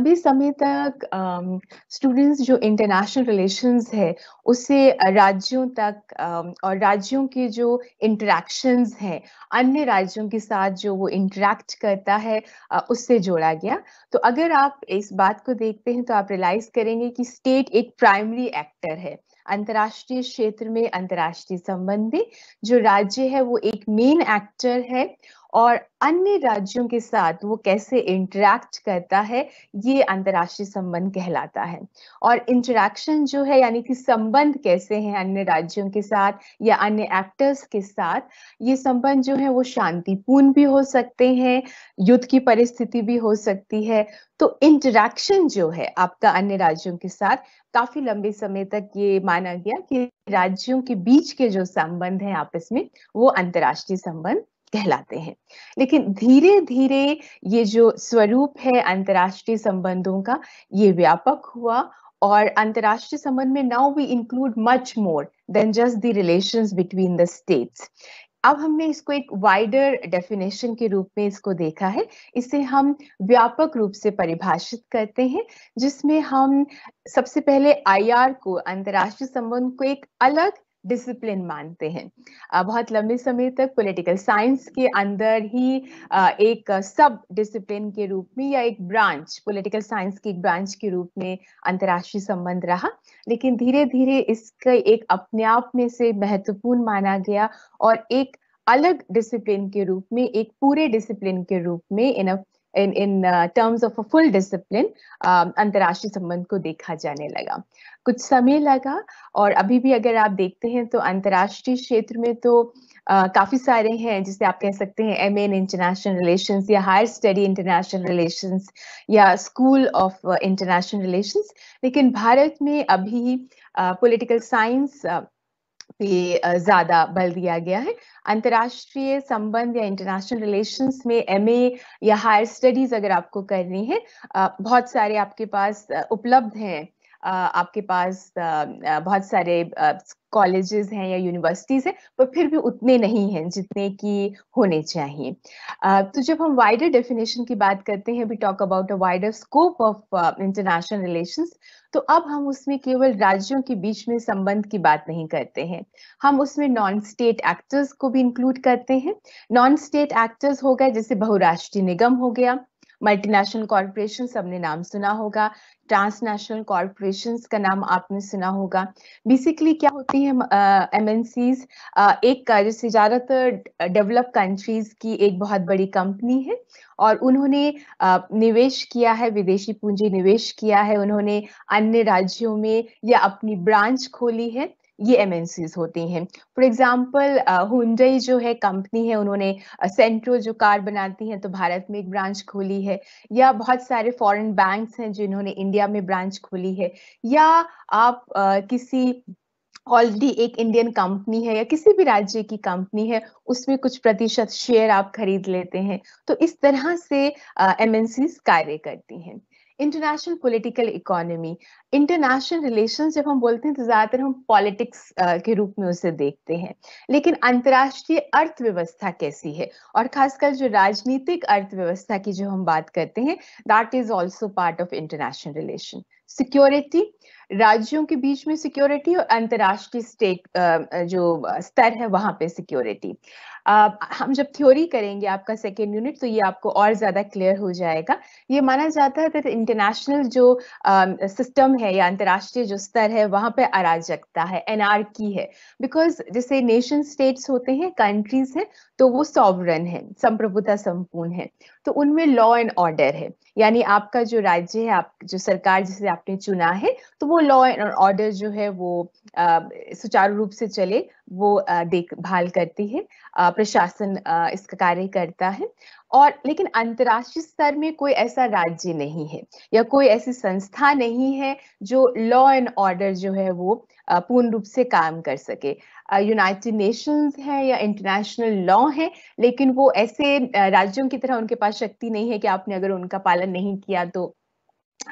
लंबे समय तक स्टूडेंट्स जो इंटरनेशनल रिलेशंस है उसे राज्यों तक और राज्यों के जो इंटरेक्शंस हैं अन्य राज्यों के साथ जो वो इंटरेक्ट करता है उससे जोड़ा गया तो अगर आप इस बात को देखते हैं तो आप रियलाइज करेंगे कि स्टेट एक प्राइमरी एक्टर है अंतर्राष्ट्रीय क्षेत्र में अंतर्राष्ट्रीय संबंधी जो राज्य है वो एक मेन एक्टर है और अन्य राज्यों के साथ वो कैसे इंटरैक्ट करता है ये अंतर्राष्ट्रीय संबंध कहलाता है और इंटरैक्शन जो है यानी कि संबंध कैसे हैं अन्य राज्यों के साथ या अन्य एक्टर्स के साथ ये संबंध जो है वो शांतिपूर्ण भी हो सकते हैं युद्ध की परिस्थिति भी हो सकती है तो इंटरैक्शन जो है आपका अन्य राज्यों के साथ काफी लंबे समय तक ये माना गया कि राज्यों के बीच के जो संबंध हैं आपस में वो अंतर्राष्ट्रीय संबंध कहलाते हैं लेकिन धीरे धीरे ये जो स्वरूप है अंतर्राष्ट्रीय संबंधों का ये व्यापक हुआ और अंतर्राष्ट्रीय संबंध में now we include much more than just the relations between the states अब हमने इसको एक वाइडर डेफिनेशन के रूप में इसको देखा है इसे हम व्यापक रूप से परिभाषित करते हैं जिसमें हम सबसे पहले आईआर को अंतर्राष्ट्रीय संबंध को एक अलग डिसिप्लिन मानते हैं बहुत लंबे समय तक पॉलिटिकल साइंस के अंदर ही एक सब डिसिप्लिन के रूप में या एक ब्रांच पॉलिटिकल साइंस की एक ब्रांच के रूप में अंतर्राष्ट्रीय संबंध रहा लेकिन धीरे धीरे इसके एक अपने आप में से महत्वपूर्ण माना गया और एक अलग डिसिप्लिन के रूप में एक पूरे डिसिप्लिन के रूप में in in in terms of a full discipline अंतर्राष्ट्रीय संबंध को देखा जाने लगा कुछ समय लगा और अभी भी अगर आप देखते हैं तो अंतरराष्ट्रीय क्षेत्र में तो Uh, काफी सारे हैं जिसे आप कह सकते हैं एम इन इंटरनेशनल रिलेशन या हायर स्टडी इंटरनेशनल रिलेशन या स्कूल ऑफ इंटरनेशनल रिलेशन लेकिन भारत में अभी पॉलिटिकल uh, साइंस uh, पे ज़्यादा बल दिया गया है अंतर्राष्ट्रीय संबंध या इंटरनेशनल रिलेशंस में एमए या हायर स्टडीज अगर आपको करनी है बहुत सारे आपके पास उपलब्ध हैं आपके पास बहुत सारे कॉलेजेस हैं या यूनिवर्सिटीज़ हैं पर फिर भी उतने नहीं हैं जितने कि होने चाहिए तो जब हम वाइडर डेफिनेशन की बात करते हैं we talk about a wider scope of international relations तो अब हम उसमें केवल राज्यों के बीच में संबंध की बात नहीं करते हैं हम उसमें नॉन स्टेट एक्टर्स को भी इंक्लूड करते हैं नॉन स्टेट एक्टर्स हो गए जैसे बहुराष्ट्रीय निगम हो गया मल्टीनेशनल कॉरपोरेशन सबने नाम सुना होगा ट्रांसनेशनल कॉरपोरेशन का नाम आपने सुना होगा बेसिकली क्या होती है एम एन सीज एक जैसे ज़्यादातर डेवलप कंट्रीज की एक बहुत बड़ी कंपनी है और उन्होंने uh, निवेश किया है विदेशी पूंजी निवेश किया है उन्होंने अन्य राज्यों में या अपनी ब्रांच खोली है ये एम होती हैं फॉर एग्जाम्पल हुडई जो है कंपनी है उन्होंने सेंट्रो जो कार बनाती हैं तो भारत में एक ब्रांच खोली है या बहुत सारे फॉरेन बैंक्स हैं जिन्होंने इंडिया में ब्रांच खोली है या आप uh, किसी ऑलरेडी एक इंडियन कंपनी है या किसी भी राज्य की कंपनी है उसमें कुछ प्रतिशत शेयर आप खरीद लेते हैं तो इस तरह से एम uh, कार्य करती हैं international political economy international relation जब हम बोलते हैं तो ज्यादातर हम पॉलिटिक्स के रूप में उसे देखते हैं लेकिन अंतर्राष्ट्रीय अर्थव्यवस्था कैसी है और खासकर जो राजनीतिक अर्थव्यवस्था की जो हम बात करते हैं that is also part of international relation security राज्यों के बीच में सिक्योरिटी और अंतर्राष्ट्रीय स्टेट जो स्तर है वहां पे सिक्योरिटी हम जब थ्योरी करेंगे आपका सेकेंड यूनिट तो ये आपको और ज्यादा क्लियर हो जाएगा ये माना जाता है दैट इंटरनेशनल जो सिस्टम है या अंतर्राष्ट्रीय जो स्तर है वहां पे अराजकता है की है बिकॉज जैसे नेशन स्टेट्स होते हैं कंट्रीज है तो वो सॉवरन है संप्रभुता संपूर्ण है तो उनमें लॉ एंड ऑर्डर है यानी आपका जो राज्य है आप जो सरकार जिसे आपने चुना है तो वो लॉ एंड ऑर्डर जो है वो सुचारू रूप से चले वो देखभाल करती है प्रशासन इसका कार्य करता है और लेकिन अंतर्राष्ट्रीय स्तर में कोई ऐसा राज्य नहीं है या कोई ऐसी संस्था नहीं है जो लॉ एंड ऑर्डर जो है वो पूर्ण रूप से काम कर सके यूनाइटेड नेशंस है या इंटरनेशनल लॉ है लेकिन वो ऐसे राज्यों की तरह उनके पास शक्ति नहीं है कि आपने अगर उनका पालन नहीं किया तो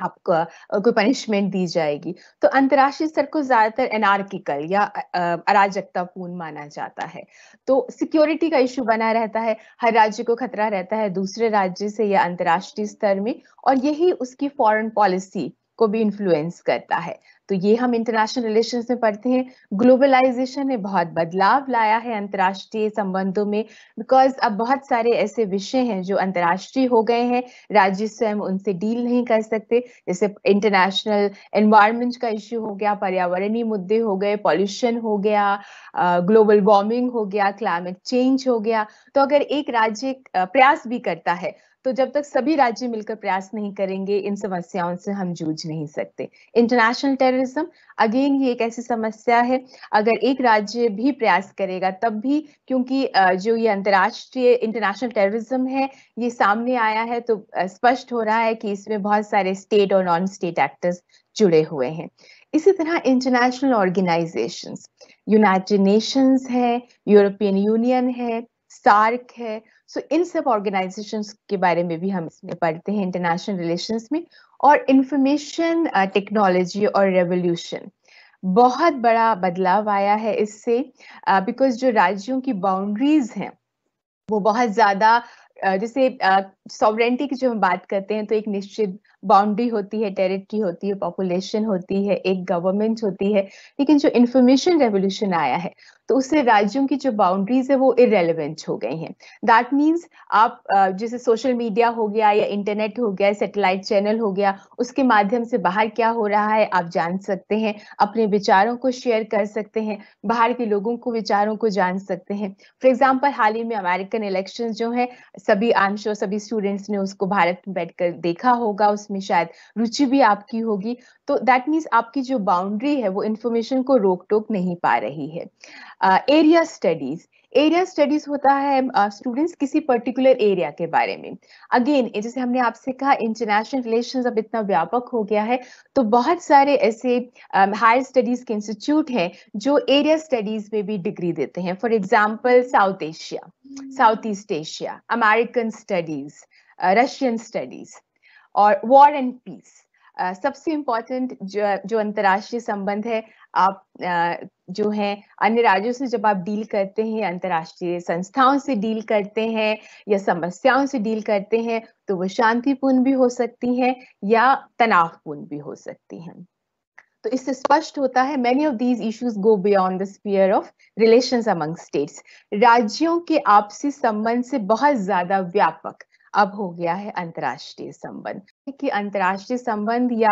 आपको कोई पनिशमेंट दी जाएगी तो अंतर्राष्ट्रीय स्तर को ज्यादातर एनार्किकल या अराजकतापूर्ण माना जाता है तो सिक्योरिटी का इशू बना रहता है हर राज्य को खतरा रहता है दूसरे राज्य से या अंतर्राष्ट्रीय स्तर में और यही उसकी फॉरेन पॉलिसी को भी इन्फ्लुएंस करता है तो ये हम इंटरनेशनल रिलेशन में पढ़ते हैं ग्लोबलाइजेशन ने बहुत बदलाव लाया है अंतर्राष्ट्रीय संबंधों में बिकॉज अब बहुत सारे ऐसे विषय हैं जो अंतर्राष्ट्रीय हो गए हैं राज्य स्वयं उनसे डील नहीं कर सकते जैसे इंटरनेशनल एनवायरमेंट का इश्यू हो गया पर्यावरणीय मुद्दे हो गए पॉल्यूशन हो गया ग्लोबल वार्मिंग हो गया क्लाइमेट चेंज हो गया तो अगर एक राज्य प्रयास भी करता है तो जब तक सभी राज्य मिलकर प्रयास नहीं करेंगे इन समस्याओं से हम जूझ नहीं सकते इंटरनेशनल टेररिज्म अगेन ये एक ऐसी समस्या है अगर एक राज्य भी प्रयास करेगा तब भी क्योंकि जो ये अंतर्राष्ट्रीय इंटरनेशनल टेररिज्म है ये सामने आया है तो स्पष्ट हो रहा है कि इसमें बहुत सारे स्टेट और नॉन स्टेट एक्टर्स जुड़े हुए हैं इसी तरह इंटरनेशनल ऑर्गेनाइजेशंस यूनाइटेड नेशंस है यूरोपियन यूनियन है सार्क है सो so, इन सब ऑर्गेनाइजेशन के बारे में भी हम इसमें पढ़ते हैं इंटरनेशनल रिलेशन में और इंफॉर्मेशन टेक्नोलॉजी uh, और रेवोल्यूशन बहुत बड़ा बदलाव आया है इससे बिकॉज uh, जो राज्यों की बाउंड्रीज हैं वो बहुत ज़्यादा जैसे सॉवरेंटी की जो हम बात करते हैं तो एक निश्चित बाउंड्री होती है टेरिटरी होती है पॉपुलेशन होती है एक गवर्नमेंट होती है लेकिन जो इंफॉर्मेशन रेवोल्यूशन आया है तो उससे राज्यों की जो बाउंड्रीज है वो इरेलीवेंट हो गई हैं दैट मीन्स आप जैसे सोशल मीडिया हो गया या इंटरनेट हो गया सेटेलाइट चैनल हो गया उसके माध्यम से बाहर क्या हो रहा है आप जान सकते हैं अपने विचारों को शेयर कर सकते हैं बाहर के लोगों को विचारों को जान सकते हैं फॉर एग्जाम्पल हाल ही में अमेरिकन इलेक्शन जो है सब सभी आई एम श्योर सभी स्टूडेंट्स ने उसको भारत में बैठकर देखा होगा उसमें शायद रुचि भी आपकी होगी तो दैट मीन्स आपकी जो बाउंड्री है वो इन्फॉर्मेशन को रोक टोक नहीं पा रही है area uh, studies area studies होता है स्टूडेंट्स uh, किसी पर्टिकुलर एरिया के बारे में अगेन जैसे हमने आपसे कहा इंटरनेशनल रिलेशन अब इतना व्यापक हो गया है तो बहुत सारे ऐसे हायर स्टडीज के इंस्टीट्यूट हैं जो एरिया स्टडीज में भी डिग्री देते हैं for example South Asia South East Asia American studies Russian studies और वॉर एंड पीस सबसे इम्पॉर्टेंट जो, जो अंतर्राष्ट्रीय संबंध है आप जो है अन्य राज्यों से जब आप डील करते हैं अंतर्राष्ट्रीय संस्थाओं से डील करते हैं या समस्याओं से डील करते हैं तो वो शांतिपूर्ण भी हो सकती हैं या तनावपूर्ण भी हो सकती हैं तो इससे स्पष्ट होता है many of these issues go beyond the sphere of relation among states राज्यों के आपसी संबंध से बहुत ज्यादा व्यापक अब हो गया है अंतर्राष्ट्रीय संबंध कि अंतर्राष्ट्रीय संबंध या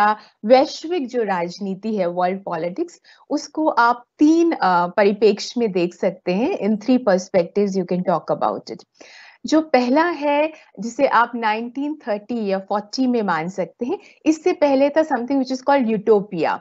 वैश्विक जो राजनीति है वर्ल्ड पॉलिटिक्स उसको आप तीन परिपेक्ष में देख सकते हैं in three perspective you can talk about it जो पहला है जिसे आप 1930 या 40 में मान सकते हैं इससे पहले था something which is called utopia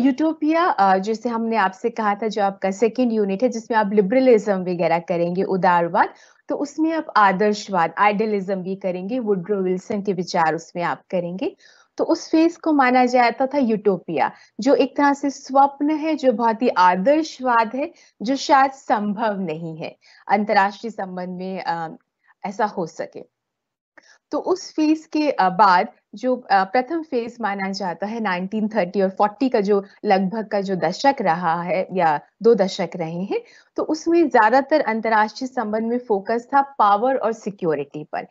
utopia जैसे हमने आपसे कहा था जो आपका सेकेंड यूनिट है जिसमें आप लिबरलिज्म वगैरह करेंगे उदारवाद तो उसमें आप आदर्शवाद आइडियलिज्म भी करेंगे वुड्रो विल्सन के विचार उसमें आप करेंगे तो उस फेज को माना जाता था यूटोपिया जो एक तरह से स्वप्न है जो बहुत ही आदर्शवाद है जो शायद संभव नहीं है अंतरराष्ट्रीय संबंध में आ, ऐसा हो सके तो उस फेज के बाद जो प्रथम फेज माना जाता है 1930 और 40 का जो लगभग का जो दशक रहा है या दो दशक रहे हैं तो उसमें ज्यादातर अंतर्राष्ट्रीय संबंध में फोकस था पावर और सिक्योरिटी पर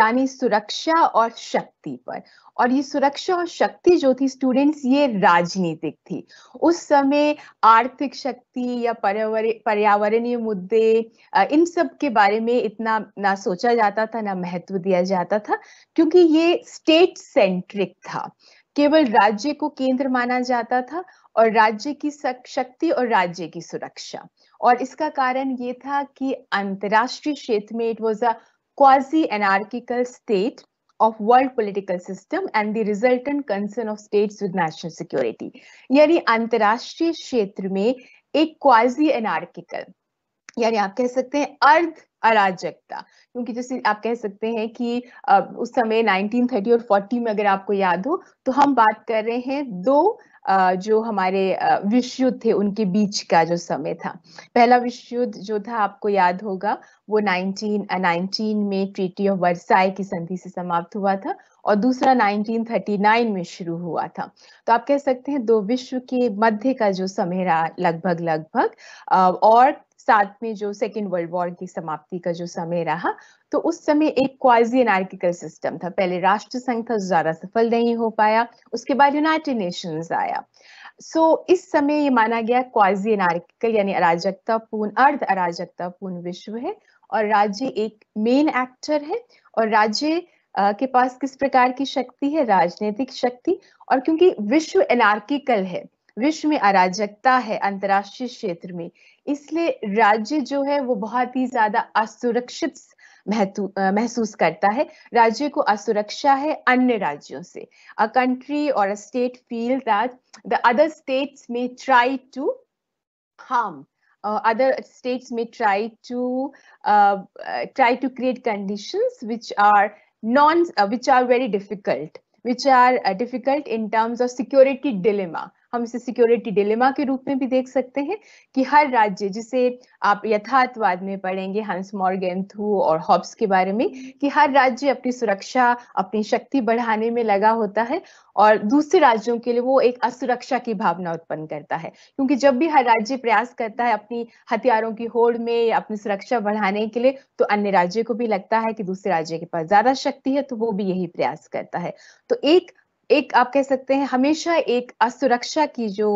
यानी सुरक्षा और शक्ति पर और ये सुरक्षा और शक्ति जो थी स्टूडेंट्स ये राजनीतिक थी उस समय आर्थिक शक्ति या पर्यावरणीय मुद्दे इन सब के बारे में इतना ना सोचा जाता था ना महत्व दिया जाता था क्योंकि ये स्टेट सेंट्रिक था केवल राज्य को केंद्र माना जाता था और राज्य की शक्ति और राज्य की सुरक्षा और इसका कारण ये था कि अंतरराष्ट्रीय क्षेत्र में it was a quasi anarchical state of world political system and the resultant concern of states with national security यानी अंतरराष्ट्रीय क्षेत्र में एक क्वाजी एनार्किकल यानी आप कह सकते हैं अर्ध अराजकता क्योंकि जैसे आप कह सकते हैं कि उस समय 1930 और 40 में अगर आपको याद हो तो हम बात कर रहे हैं दो जो हमारे विश्व युद्ध थे उनके बीच का जो समय था पहला विश्व युद्ध जो था आपको याद होगा वो 1919 में ट्रीटी ऑफ वर्साई की संधि से समाप्त हुआ था और दूसरा 1939 में शुरू हुआ था तो आप कह सकते हैं दो विश्व के मध्य का जो समय रहा लगभग लगभग और साथ में जो सेकेंड वर्ल्ड वॉर की समाप्ति का जो समय रहा तो उस समय एक क्वाजी एनार्किकल सिस्टम था पहले राष्ट्र संघ था ज्यादा सफल नहीं हो पाया उसके बाद यूनाइटेड नेशंस आया सो so, इस समय ये माना गया क्वाजी एनार्किकल यानी अराजकतापूर्ण अर्ध अराजकतापूर्ण विश्व है और राज्य एक मेन एक्टर है और राज्य के पास किस प्रकार की शक्ति है राजनीतिक शक्ति और क्योंकि विश्व एनार्किकल है विश्व में अराजकता है अंतर्राष्ट्रीय क्षेत्र में इसलिए राज्य जो है वो बहुत ही ज्यादा असुरक्षित महसूस करता है राज्य को असुरक्षा है अन्य राज्यों से अ कंट्री और a state feel that the other states may try to harm uh, other states may try to uh, uh, try to create conditions which are non uh, which are very difficult which are uh, difficult in terms of security dilemma हम इसे security dilemma के रूप में भी देख सकते हैं कि हर राज्य जिसे आप यथार्थवाद में पढ़ेंगे हंस मॉर्गेंथू और हॉब्स के बारे में कि हर राज्य अपनी सुरक्षा अपनी शक्ति बढ़ाने में लगा होता है और दूसरे राज्यों के लिए वो एक असुरक्षा की भावना उत्पन्न करता है क्योंकि जब भी हर राज्य प्रयास करता है अपनी हथियारों की होड़ में या अपनी सुरक्षा बढ़ाने के लिए तो अन्य राज्य को भी लगता है कि दूसरे राज्य के पास ज्यादा शक्ति है तो वो भी यही प्रयास करता है तो एक एक आप कह सकते हैं हमेशा एक असुरक्षा की जो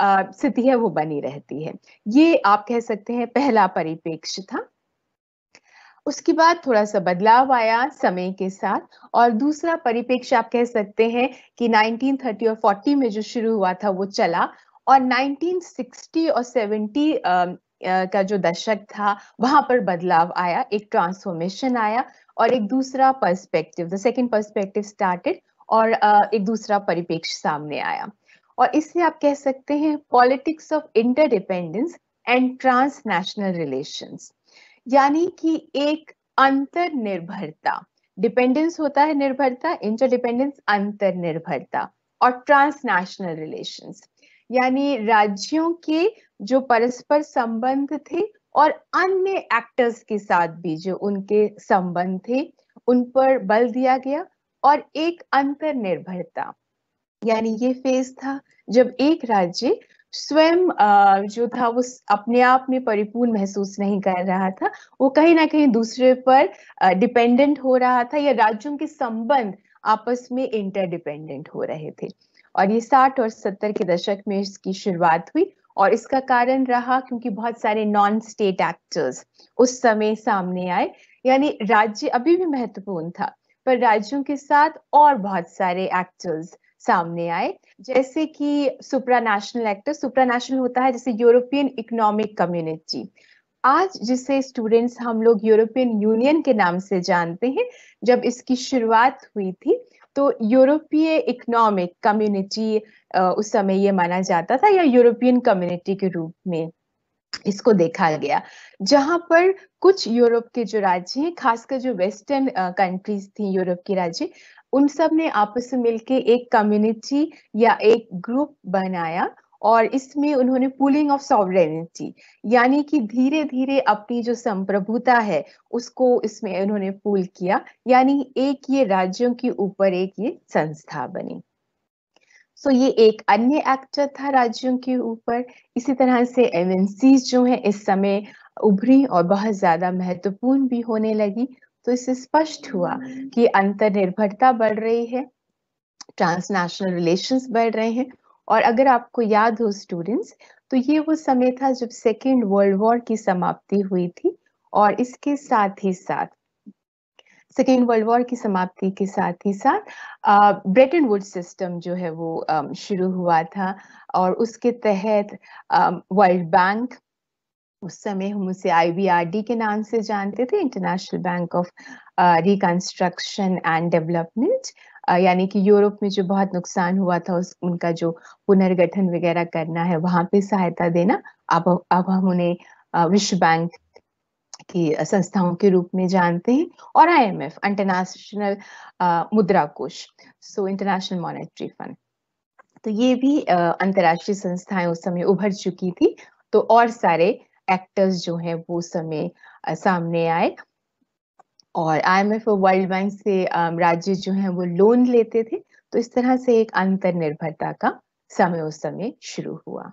स्थिति है वो बनी रहती है ये आप कह सकते हैं पहला परिपेक्ष था उसके बाद थोड़ा सा बदलाव आया समय के साथ और दूसरा परिपेक्ष आप कह सकते हैं कि 1930 और 40 में जो शुरू हुआ था वो चला और 1960 और 70 का जो दशक था वहां पर बदलाव आया एक ट्रांसफॉर्मेशन आया और एक दूसरा perspective the second perspective started और एक दूसरा परिपेक्ष सामने आया और इससे आप कह सकते हैं politics of interdependence and transnational relations यानी कि एक अंतर निर्भरता डिपेंडेंस होता है निर्भरता इंटरडिपेंडेंस अंतर्निर्भरता और ट्रांसनेशनल रिलेशंस यानी राज्यों के जो परस्पर संबंध थे और अन्य एक्टर्स के साथ भी जो उनके संबंध थे उन पर बल दिया गया और एक अंतर निर्भरता यानी ये फेज था जब एक राज्य स्वयं जो था वो अपने आप में परिपूर्ण महसूस नहीं कर रहा था वो कहीं ना कहीं दूसरे पर डिपेंडेंट हो रहा था या राज्यों के संबंध आपस में इंटरडिपेंडेंट हो रहे थे और ये साठ और सत्तर के दशक में इसकी शुरुआत हुई और इसका कारण रहा क्योंकि बहुत सारे नॉन स्टेट एक्टर्स उस समय सामने आए यानी राज्य अभी भी महत्वपूर्ण था पर राज्यों के साथ और बहुत सारे एक्टर्स सामने आए जैसे कि सुप्रानेशनल एक्टर सुप्रानेशनल होता है जैसे यूरोपियन इकोनॉमिक कम्युनिटी आज जिसे स्टूडेंट्स हम लोग यूरोपियन यूनियन के नाम से जानते हैं जब इसकी शुरुआत हुई थी तो यूरोपीय इकोनॉमिक कम्युनिटी उस समय ये माना जाता था या यूरोपियन कम्युनिटी के रूप में इसको देखा गया जहां पर कुछ यूरोप के जो राज्य हैं खासकर जो वेस्टर्न कंट्रीज थी यूरोप के राज्य उन सब ने आपस में मिलके एक कम्युनिटी या एक ग्रुप बनाया और इसमें उन्होंने पुलिंग ऑफ सॉवरेनिटी यानी कि धीरे धीरे अपनी जो संप्रभुता है उसको इसमें उन्होंने पुल किया यानी एक ये राज्यों के ऊपर एक ये संस्था बनी सो तो ये एक अन्य एक्टर था राज्यों के ऊपर इसी तरह से एमएनसीज जो है इस समय उभरी और बहुत ज़्यादा महत्वपूर्ण भी होने लगी तो इससे स्पष्ट हुआ कि निर्भरता बढ़ रही है ट्रांसनेशनल रिलेशंस बढ़ रहे हैं और अगर आपको याद हो स्टूडेंट्स तो ये वो समय था जब सेकेंड वर्ल्ड वॉर की समाप्ति हुई थी और इसके साथ ही साथ सेकेंड वर्ल्ड वॉर की समाप्ति के साथ ही साथ ब्रेटन वुड सिस्टम जो है वो शुरू हुआ था और उसके तहत वर्ल्ड बैंक उस समय हम उसे आईबीआरडी के नाम से जानते थे International Bank of Reconstruction and Development यानी कि यूरोप में जो बहुत नुकसान हुआ था उस उनका जो पुनर्गठन वगैरह करना है वहाँ पे सहायता देना अब अब हम उन्हें विश्व बैंक की संस्थाओं के रूप में जानते हैं और आईएमएफ इंटरनेशनल मुद्रा कोष सो इंटरनेशनल मॉनेटरी फंड तो ये भी अंतर्राष्ट्रीय संस्थाएं उस समय उभर चुकी थी तो और सारे एक्टर्स जो हैं वो समय सामने आए और आईएमएफ और वर्ल्ड बैंक से राज्य जो हैं वो लोन लेते थे तो इस तरह से एक अंतर निर्भरता का समय उस समय शुरू हुआ